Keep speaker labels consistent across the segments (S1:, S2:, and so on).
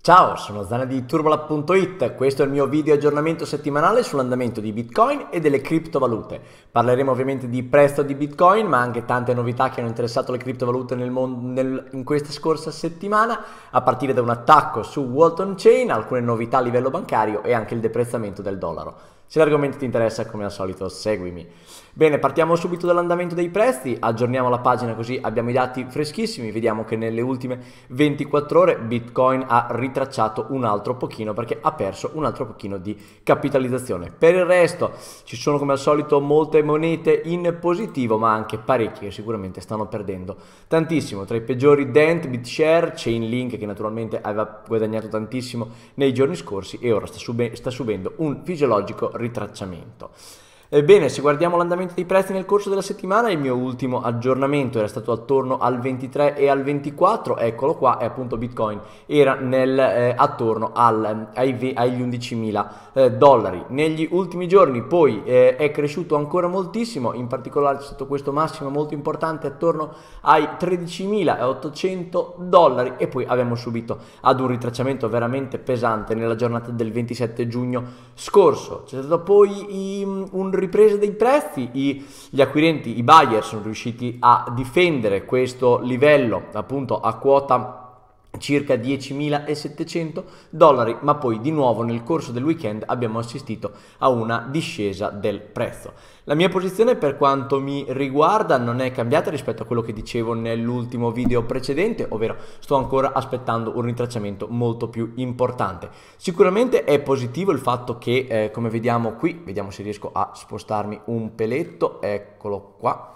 S1: Ciao, sono Zana di Turbolab.it, questo è il mio video aggiornamento settimanale sull'andamento di Bitcoin e delle criptovalute. Parleremo ovviamente di prezzo di Bitcoin, ma anche tante novità che hanno interessato le criptovalute nel mon- nel, in questa scorsa settimana, a partire da un attacco su Walton Chain, alcune novità a livello bancario e anche il deprezzamento del dollaro. Se l'argomento ti interessa, come al solito, seguimi. Bene, partiamo subito dall'andamento dei prezzi, aggiorniamo la pagina così abbiamo i dati freschissimi, vediamo che nelle ultime 24 ore Bitcoin ha ritracciato un altro pochino perché ha perso un altro pochino di capitalizzazione. Per il resto ci sono come al solito molte monete in positivo, ma anche parecchie che sicuramente stanno perdendo tantissimo, tra i peggiori Dent, BitShare, Chainlink che naturalmente aveva guadagnato tantissimo nei giorni scorsi e ora sta, sub sta subendo un fisiologico ritracciamento. Ebbene, se guardiamo l'andamento dei prezzi nel corso della settimana, il mio ultimo aggiornamento era stato attorno al 23 e al 24, eccolo qua, e appunto Bitcoin era nel, eh, attorno al, ai, agli 11.000 eh, dollari. Negli ultimi giorni poi eh, è cresciuto ancora moltissimo, in particolare c'è stato questo massimo molto importante attorno ai 13.800 dollari e poi abbiamo subito ad un ritracciamento veramente pesante nella giornata del 27 giugno scorso. C'è stato poi i, un riprese dei prezzi, I, gli acquirenti, i buyer sono riusciti a difendere questo livello appunto a quota circa 10.700 dollari, ma poi di nuovo nel corso del weekend abbiamo assistito a una discesa del prezzo. La mia posizione per quanto mi riguarda non è cambiata rispetto a quello che dicevo nell'ultimo video precedente, ovvero sto ancora aspettando un ritracciamento molto più importante. Sicuramente è positivo il fatto che, eh, come vediamo qui, vediamo se riesco a spostarmi un peletto, eccolo qua,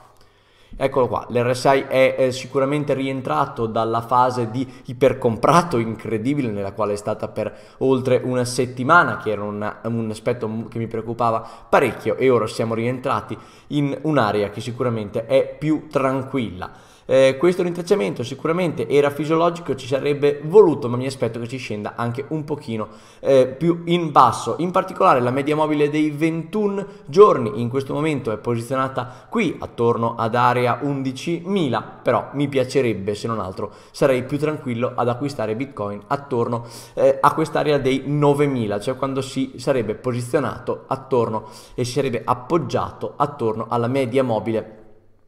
S1: Eccolo qua, l'RSI è, è sicuramente rientrato dalla fase di ipercomprato incredibile nella quale è stata per oltre una settimana, che era una, un aspetto che mi preoccupava parecchio e ora siamo rientrati in un'area che sicuramente è più tranquilla. Eh, questo rintracciamento sicuramente era fisiologico, ci sarebbe voluto, ma mi aspetto che ci scenda anche un pochino eh, più in basso. In particolare la media mobile dei 21 giorni in questo momento è posizionata qui attorno ad area 11.000, però mi piacerebbe, se non altro, sarei più tranquillo ad acquistare Bitcoin attorno eh, a quest'area dei 9.000, cioè quando si sarebbe posizionato attorno e si sarebbe appoggiato attorno alla media mobile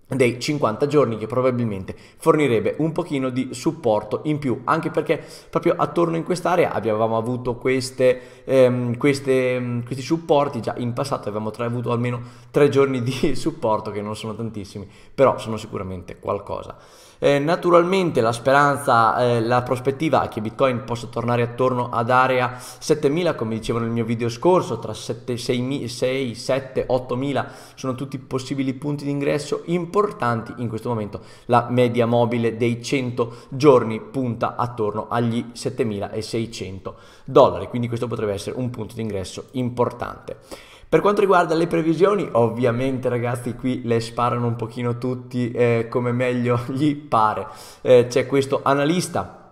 S1: dei 50 giorni che probabilmente fornirebbe un pochino di supporto in più anche perché proprio attorno in quest'area avevamo avuto queste, ehm, queste, mm, questi supporti già in passato avevamo tra, avuto almeno tre giorni di supporto che non sono tantissimi però sono sicuramente qualcosa eh, naturalmente la speranza, eh, la prospettiva è che Bitcoin possa tornare attorno ad area 7000 come dicevo nel mio video scorso, tra 7, 6, 6 7, 8000 sono tutti possibili punti di ingresso importanti in questo momento. La media mobile dei 100 giorni punta attorno agli 7600 dollari, quindi questo potrebbe essere un punto di ingresso importante. Per quanto riguarda le previsioni, ovviamente ragazzi qui le sparano un pochino tutti eh, come meglio gli pare. Eh, c'è questo analista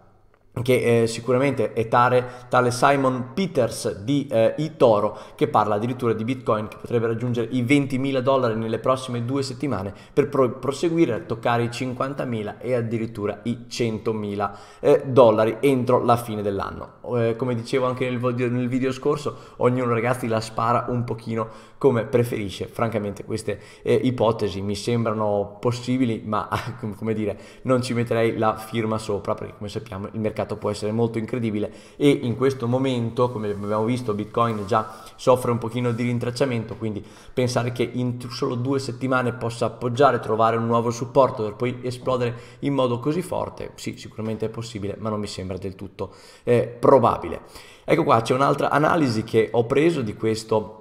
S1: che eh, sicuramente è tale, tale, Simon Peters di eh, eToro che parla addirittura di Bitcoin che potrebbe raggiungere i 20.000 dollari nelle prossime due settimane per pro- proseguire a toccare i 50.000 e addirittura i 100.000 eh, dollari entro la fine dell'anno. Eh, come dicevo anche nel video, nel video, scorso, ognuno ragazzi la spara un pochino come preferisce. Francamente queste eh, ipotesi mi sembrano possibili ma come dire non ci metterei la firma sopra perché come sappiamo il mercato mercato può essere molto incredibile e in questo momento, come abbiamo visto, Bitcoin già soffre un pochino di rintracciamento, quindi pensare che in solo due settimane possa appoggiare, trovare un nuovo supporto per poi esplodere in modo così forte, sì, sicuramente è possibile, ma non mi sembra del tutto eh, probabile. Ecco qua, c'è un'altra analisi che ho preso di questo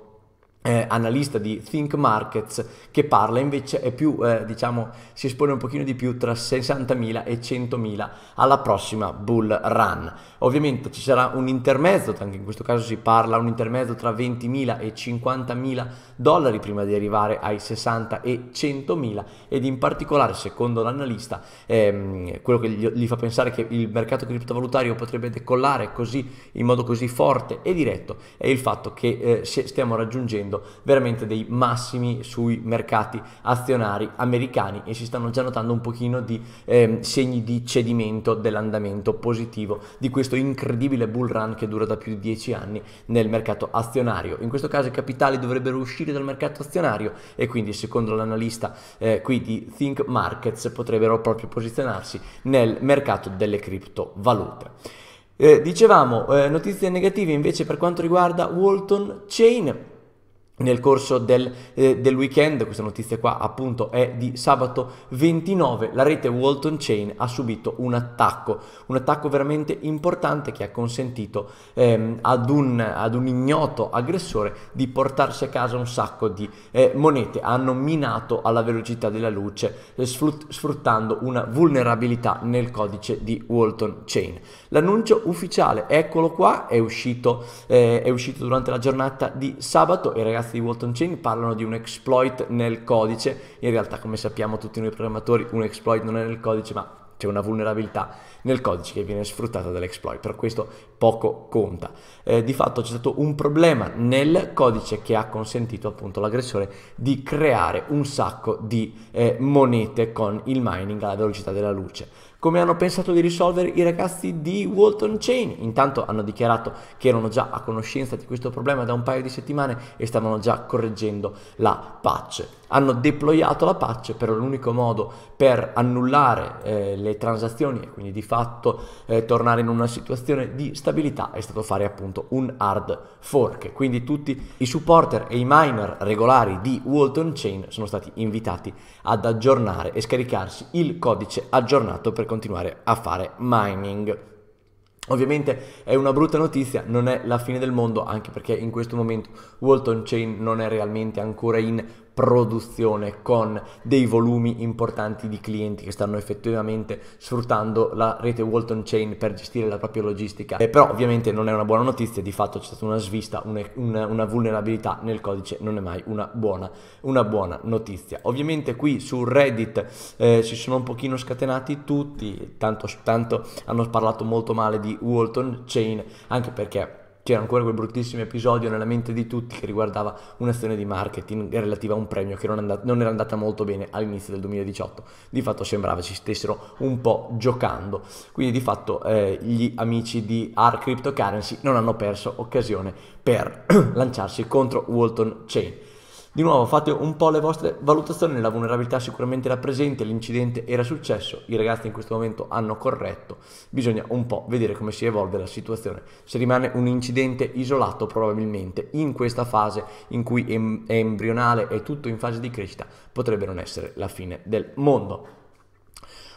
S1: eh, analista di Think Markets che parla invece è più eh, diciamo si espone un pochino di più tra 60.000 e 100.000 alla prossima bull run ovviamente ci sarà un intermezzo anche in questo caso si parla un intermezzo tra 20.000 e 50.000 dollari prima di arrivare ai 60 e 100.000 ed in particolare secondo l'analista ehm, quello che gli, gli fa pensare che il mercato criptovalutario potrebbe decollare così in modo così forte e diretto è il fatto che eh, stiamo raggiungendo essendo veramente dei massimi sui mercati azionari americani e si stanno già notando un pochino di eh, segni di cedimento dell'andamento positivo di questo incredibile bull run che dura da più di 10 anni nel mercato azionario. In questo caso i capitali dovrebbero uscire dal mercato azionario e quindi secondo l'analista eh, qui di Think Markets potrebbero proprio posizionarsi nel mercato delle criptovalute. Eh, dicevamo, eh, notizie negative invece per quanto riguarda Walton Chain, nel corso del, eh, del, weekend, questa notizia qua appunto è di sabato 29, la rete Walton Chain ha subito un attacco, un attacco veramente importante che ha consentito ehm, ad, un, ad, un, ignoto aggressore di portarsi a casa un sacco di eh, monete, hanno minato alla velocità della luce eh, sfruttando una vulnerabilità nel codice di Walton Chain. L'annuncio ufficiale, eccolo qua, è uscito, eh, è uscito durante la giornata di sabato e ragazzi Knight di Walton Chain parlano di un exploit nel codice, in realtà come sappiamo tutti noi programmatori un exploit non è nel codice ma c'è una vulnerabilità nel codice che viene sfruttata dall'exploit, però questo poco conta. Eh, di fatto c'è stato un problema nel codice che ha consentito appunto all'aggressore di creare un sacco di eh, monete con il mining alla velocità della luce. Come hanno pensato di risolvere i ragazzi di Walton Chain? Intanto hanno dichiarato che erano già a conoscenza di questo problema da un paio di settimane e stavano già correggendo la patch hanno deployato la patch per l'unico modo per annullare eh, le transazioni e quindi di fatto eh, tornare in una situazione di stabilità è stato fare appunto un hard fork. Quindi tutti i supporter e i miner regolari di Walton Chain sono stati invitati ad aggiornare e scaricarsi il codice aggiornato per continuare a fare mining. Ovviamente è una brutta notizia, non è la fine del mondo, anche perché in questo momento Walton Chain non è realmente ancora in produzione con dei volumi importanti di clienti che stanno effettivamente sfruttando la rete Walton Chain per gestire la propria logistica. Eh, però ovviamente non è una buona notizia, di fatto c'è stata una svista, un, un, una, vulnerabilità nel codice, non è mai una buona, una buona notizia. Ovviamente qui su Reddit eh, si sono un pochino scatenati tutti, tanto, tanto hanno parlato molto male di Walton Chain, anche perché c'era ancora quel bruttissimo episodio nella mente di tutti che riguardava un'azione di marketing relativa a un premio che non, and- non, era andata molto bene all'inizio del 2018. Di fatto sembrava ci stessero un po' giocando. Quindi di fatto eh, gli amici di R Cryptocurrency non hanno perso occasione per lanciarsi contro Walton Chain. Di nuovo fate un po' le vostre valutazioni, la vulnerabilità sicuramente era presente, l'incidente era successo, i ragazzi in questo momento hanno corretto, bisogna un po' vedere come si evolve la situazione. Se rimane un incidente isolato probabilmente in questa fase in cui è embrionale e tutto in fase di crescita potrebbe non essere la fine del mondo.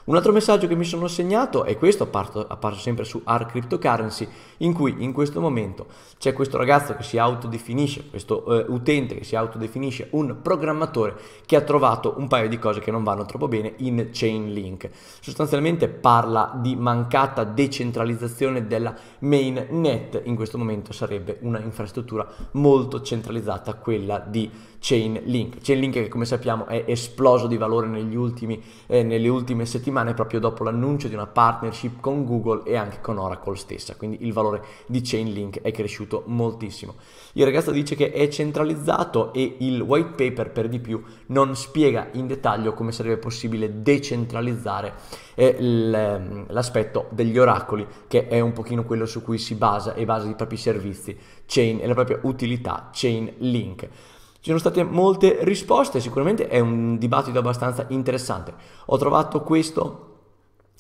S1: Un altro messaggio che mi sono segnato è questo, apparso, apparso sempre su R Cryptocurrency, in cui in questo momento c'è questo ragazzo che si autodefinisce, questo eh, utente che si autodefinisce un programmatore che ha trovato un paio di cose che non vanno troppo bene in Chainlink. Sostanzialmente parla di mancata decentralizzazione della mainnet, in questo momento sarebbe una infrastruttura molto centralizzata quella di Chainlink. Chainlink che come sappiamo è esploso di valore negli ultimi, eh, nelle ultime settimane settimane proprio dopo l'annuncio di una partnership con Google e anche con Oracle stessa, quindi il valore di Chainlink è cresciuto moltissimo. Il ragazzo dice che è centralizzato e il white paper per di più non spiega in dettaglio come sarebbe possibile decentralizzare eh, l'aspetto degli oracoli, che è un pochino quello su cui si basa e basa i propri servizi, Chain e la propria utilità chain link ci sono state molte risposte, sicuramente è un dibattito abbastanza interessante. Ho trovato questo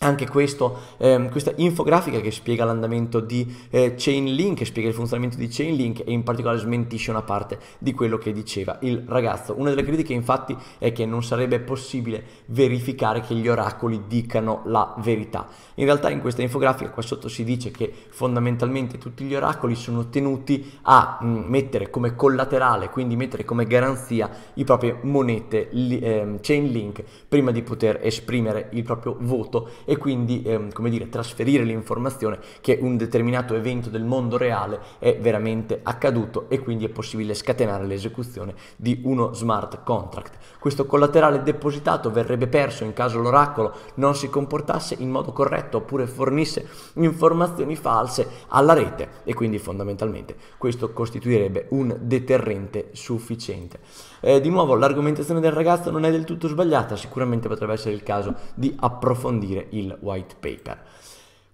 S1: anche questo, ehm, questa infografica che spiega l'andamento di eh, Chainlink, che spiega il funzionamento di Chainlink e in particolare smentisce una parte di quello che diceva il ragazzo. Una delle critiche infatti è che non sarebbe possibile verificare che gli oracoli dicano la verità. In realtà in questa infografica qua sotto si dice che fondamentalmente tutti gli oracoli sono tenuti a mh, mm, mettere come collaterale, quindi mettere come garanzia le proprie monete li, ehm, Chainlink prima di poter esprimere il proprio voto e e quindi ehm, come dire, trasferire l'informazione che un determinato evento del mondo reale è veramente accaduto e quindi è possibile scatenare l'esecuzione di uno smart contract. Questo collaterale depositato verrebbe perso in caso l'oracolo non si comportasse in modo corretto oppure fornisse informazioni false alla rete e quindi fondamentalmente questo costituirebbe un deterrente sufficiente. Eh, di nuovo l'argomentazione del ragazzo non è del tutto sbagliata, sicuramente potrebbe essere il caso di approfondire il white paper.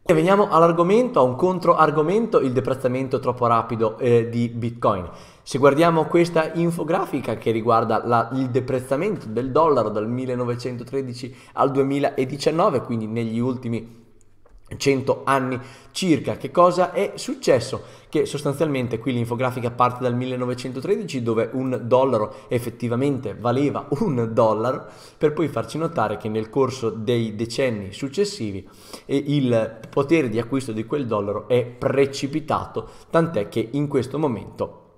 S1: E veniamo all'argomento, a un controargomento, il deprezzamento troppo rapido eh, di Bitcoin. Se guardiamo questa infografica che riguarda la, il deprezzamento del dollaro dal 1913 al 2019, quindi negli ultimi 100 anni circa. Che cosa è successo? Che sostanzialmente qui l'infografica parte dal 1913 dove un dollaro effettivamente valeva un dollaro per poi farci notare che nel corso dei decenni successivi eh, il potere di acquisto di quel dollaro è precipitato, tant'è che in questo momento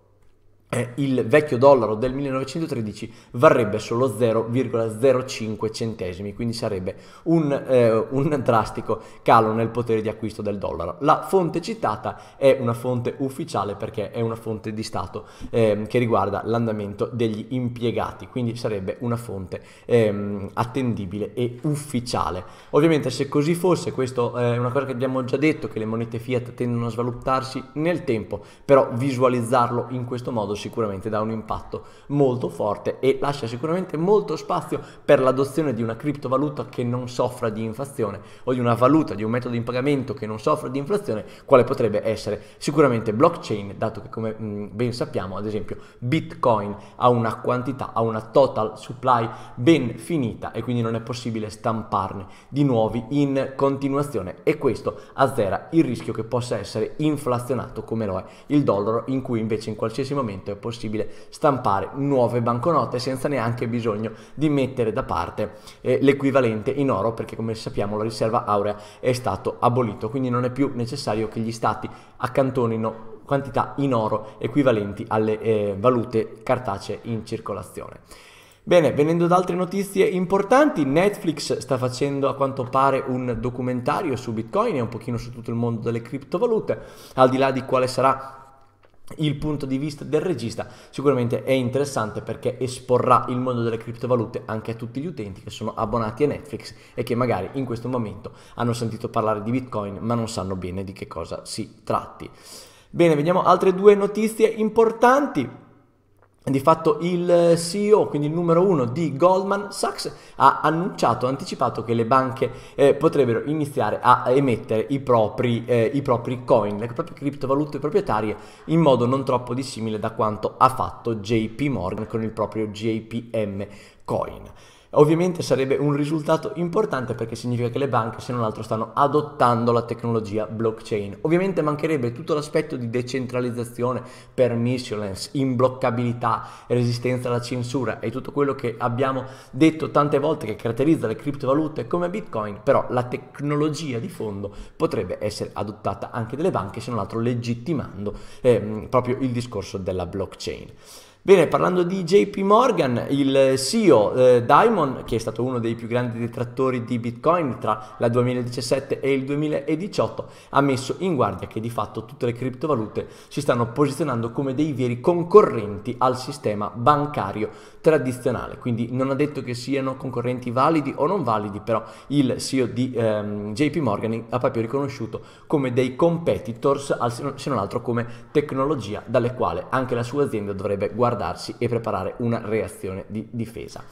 S1: il vecchio dollaro del 1913 varrebbe solo 0,05 centesimi, quindi sarebbe un, eh, un, drastico calo nel potere di acquisto del dollaro. La fonte citata è una fonte ufficiale perché è una fonte di Stato eh, che riguarda l'andamento degli impiegati, quindi sarebbe una fonte eh, attendibile e ufficiale. Ovviamente se così fosse, questa è una cosa che abbiamo già detto, che le monete fiat tendono a svalutarsi nel tempo, però visualizzarlo in questo modo sicuramente dà un impatto molto forte e lascia sicuramente molto spazio per l'adozione di una criptovaluta che non soffra di inflazione o di una valuta, di un metodo di pagamento che non soffra di inflazione, quale potrebbe essere sicuramente blockchain, dato che come mm, ben sappiamo, ad esempio, Bitcoin ha una quantità, ha una total supply ben finita e quindi non è possibile stamparne di nuovi in continuazione e questo azzera il rischio che possa essere inflazionato come lo è il dollaro in cui invece in qualsiasi momento è possibile stampare nuove banconote senza neanche bisogno di mettere da parte eh, l'equivalente in oro perché come sappiamo la riserva aurea è stato abolito, quindi non è più necessario che gli stati accantonino quantità in oro equivalenti alle eh, valute cartacee in circolazione. Bene, venendo ad altre notizie importanti, Netflix sta facendo a quanto pare un documentario su Bitcoin e un pochino su tutto il mondo delle criptovalute, al di là di quale sarà il punto di vista del regista sicuramente è interessante perché esporrà il mondo delle criptovalute anche a tutti gli utenti che sono abbonati a Netflix e che magari in questo momento hanno sentito parlare di Bitcoin ma non sanno bene di che cosa si tratti. Bene, vediamo altre due notizie importanti di fatto il CEO, quindi il numero uno di Goldman Sachs, ha annunciato, anticipato che le banche eh, potrebbero iniziare a emettere i propri, eh, i propri coin, le proprie criptovalute proprietarie, in modo non troppo dissimile da quanto ha fatto JP Morgan con il proprio JPM coin. Ovviamente sarebbe un risultato importante perché significa che le banche, se non altro, stanno adottando la tecnologia blockchain. Ovviamente mancherebbe tutto l'aspetto di decentralizzazione, permissionless, imbloccabilità, resistenza alla censura e tutto quello che abbiamo detto tante volte che caratterizza le criptovalute come Bitcoin, però la tecnologia di fondo potrebbe essere adottata anche dalle banche, se non altro legittimando ehm, proprio il discorso della blockchain. Bene, parlando di JP Morgan, il CEO eh, Diamond, che è stato uno dei più grandi detrattori di Bitcoin tra la 2017 e il 2018, ha messo in guardia che di fatto tutte le criptovalute si stanno posizionando come dei veri concorrenti al sistema bancario tradizionale. Quindi non ha detto che siano concorrenti validi o non validi, però il CEO di ehm, JP Morgan ha proprio riconosciuto come dei competitors, se non altro come tecnologia dalle quali anche la sua azienda dovrebbe guardare bombardarci e preparare una reazione di difesa.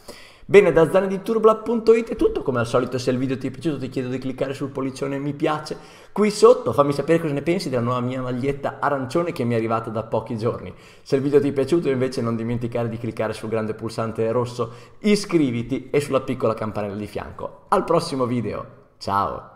S1: Bene, da di zanediturblab.it è tutto, come al solito se il video ti è piaciuto ti chiedo di cliccare sul pollicione mi piace qui sotto, fammi sapere cosa ne pensi della nuova mia maglietta arancione che mi è arrivata da pochi giorni. Se il video ti è piaciuto invece non dimenticare di cliccare sul grande pulsante rosso iscriviti e sulla piccola campanella di fianco. Al prossimo video, ciao!